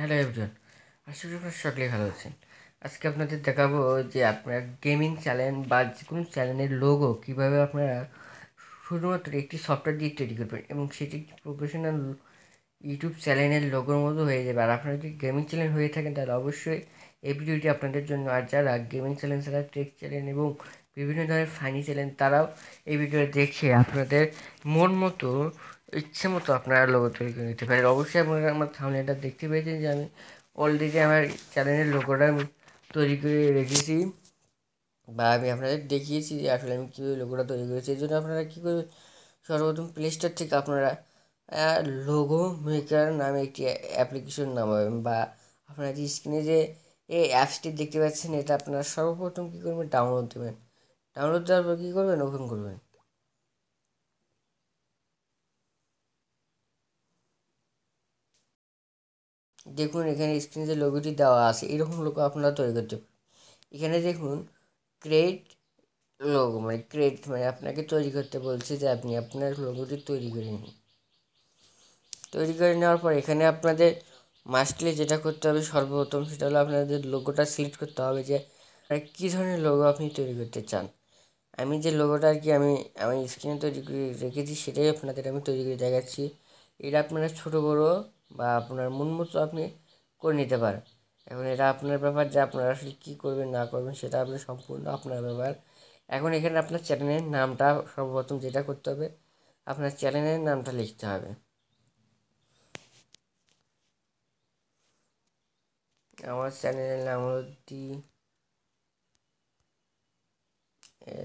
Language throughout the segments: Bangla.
হ্যালো এভরিওয়ান আশা করি আপনারা সকলেই ভালো আছেন আজকে আপনাদের দেখাবো যে আপনার গেমিং চ্যানেল বা যে কোনো চ্যানেলের লোগো কীভাবে আপনারা শুধুমাত্র একটি সফটওয়্যার দিয়ে তৈরি করবেন এবং সেটি প্রফেশনাল ইউটিউব চ্যানেলের লোগোর মতো হয়ে যাবে আর আপনারা যদি গেমিং চ্যানেল হয়ে থাকেন তাহলে অবশ্যই এই ভিডিওটি আপনাদের জন্য আর যারা গেমিং চ্যানেল ছাড়া টেক চ্যানেল এবং বিভিন্ন ধরনের ফানি চ্যানেল তারাও এই ভিডিওটা দেখে আপনাদের মন মতো ইচ্ছে মতো আপনারা লোগো তৈরি করে নিতে পারেন অবশ্যই আপনারা আমার থামলেটা দেখতে পেয়েছেন যে আমি অলরেডি আমার চ্যানেলের লোগোটা আমি তৈরি করে রেখেছি বা আমি আপনাদের দেখিয়েছি যে আসলে আমি কীভাবে লোগোটা তৈরি করেছি এই জন্য আপনারা কী করবেন সর্বপ্রথম প্লে স্টোর থেকে আপনারা লোগো মেকার নামে একটি অ্যাপ্লিকেশন নামাবেন বা আপনারা যে স্ক্রিনে যে এই অ্যাপসটি দেখতে পাচ্ছেন এটা আপনারা সর্বপ্রথম কী করবেন ডাউনলোড দেবেন ডাউনলোড দেওয়ার পর কী করবেন ওপেন করবেন দেখুন এখানে স্ক্রিনে যে লোগোটি দেওয়া আছে এরকম লোগো আপনারা তৈরি করতে পারেন এখানে দেখুন ক্রেট লোগো মানে ক্রেট মানে আপনাকে তৈরি করতে বলছে যে আপনি আপনার লোগোটি তৈরি করে নিন তৈরি করে নেওয়ার পর এখানে আপনাদের মাস্টলি যেটা করতে হবে সর্বপ্রথম সেটা হলো আপনাদের লোগোটা সিলেক্ট করতে হবে যে কী ধরনের লোগো আপনি তৈরি করতে চান আমি যে লোগোটা আর কি আমি আমি স্ক্রিনে তৈরি করে রেখেছি সেটাই আপনাদের আমি তৈরি করে দেখাচ্ছি এটা আপনারা ছোটো বড়ো বা আপনার মন মতো আপনি করে নিতে পারেন এখন এটা আপনার ব্যাপার যে আপনারা আসলে কী করবেন না করবেন সেটা আপনি সম্পূর্ণ আপনার ব্যাপার এখন এখানে আপনার চ্যানেলের নামটা সর্বপ্রথম যেটা করতে হবে আপনার চ্যানেলের নামটা লিখতে হবে আমার চ্যানেলের নাম হলো D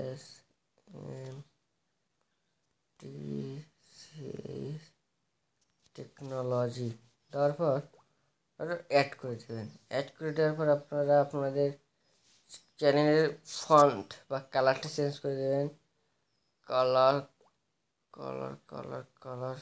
S M T technology দেওয়ার পর অ্যাড করে দেবেন অ্যাড করে দেওয়ার পর আপনারা আপনাদের চ্যানেলের ফন্ট বা কালারটা চেঞ্জ করে দেবেন কালার কালার কালার কালার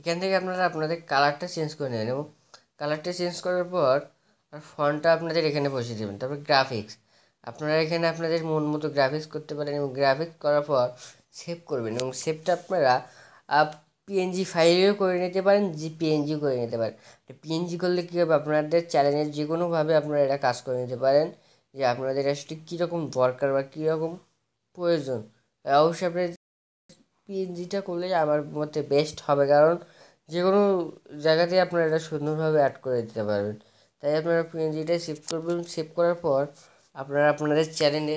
এখান থেকে আপনারা আপনাদের কালারটা চেঞ্জ করে নিয়ে নেব কালারটা চেঞ্জ করার পর আর ফন্টটা আপনাদের এখানে বসিয়ে দেবেন তারপর গ্রাফিক্স আপনারা এখানে আপনাদের মন মতো গ্রাফিক্স করতে পারেন এবং গ্রাফিক্স করার পর সেভ করবেন এবং সেভটা আপনারা পিএনজি ফাইলেও করে নিতে পারেন জি পিএনজি করে নিতে পারেন পিএনজি করলে কী হবে আপনাদের চ্যালেঞ্জের যে কোনোভাবে আপনারা এটা কাজ করে নিতে পারেন যে আপনাদের আসলে কীরকম দরকার বা কীরকম প্রয়োজন অবশ্যই আপনার পিএনজিটা করলে আমার মতে বেস্ট হবে কারণ যে কোনো জায়গাতেই আপনারা এটা সুন্দরভাবে অ্যাড করে দিতে পারবেন তাই আপনারা পিএনজিটা সেভ করবেন সেভ করার পর আপনারা আপনাদের চ্যানেলে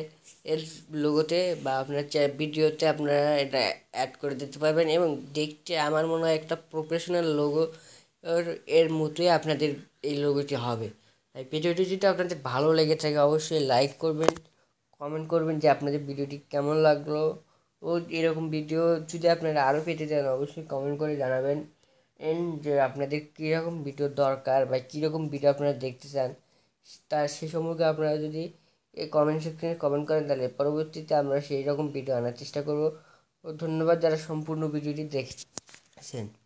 এর লোগোতে বা আপনার ভিডিওতে আপনারা এটা অ্যাড করে দিতে পারবেন এবং দেখতে আমার মনে হয় একটা প্রফেশনাল লোগো এর মতোই আপনাদের এই লোগোটি হবে তাই ভিডিওটি যদি আপনাদের ভালো লেগে থাকে অবশ্যই লাইক করবেন কমেন্ট করবেন যে আপনাদের ভিডিওটি কেমন লাগলো ও এরকম ভিডিও যদি আপনারা আরও পেতে চান অবশ্যই কমেন্ট করে জানাবেন এন্ড আপনাদের কীরকম ভিডিও দরকার বা কীরকম ভিডিও আপনারা দেখতে চান তার সে সম্পর্কে আপনারা যদি এই কমেন্ট সেকশনে কমেন্ট করেন তাহলে পরবর্তীতে আমরা সেই রকম ভিডিও আনার চেষ্টা করব ধন্যবাদ যারা সম্পূর্ণ ভিডিওটি দেখেছেন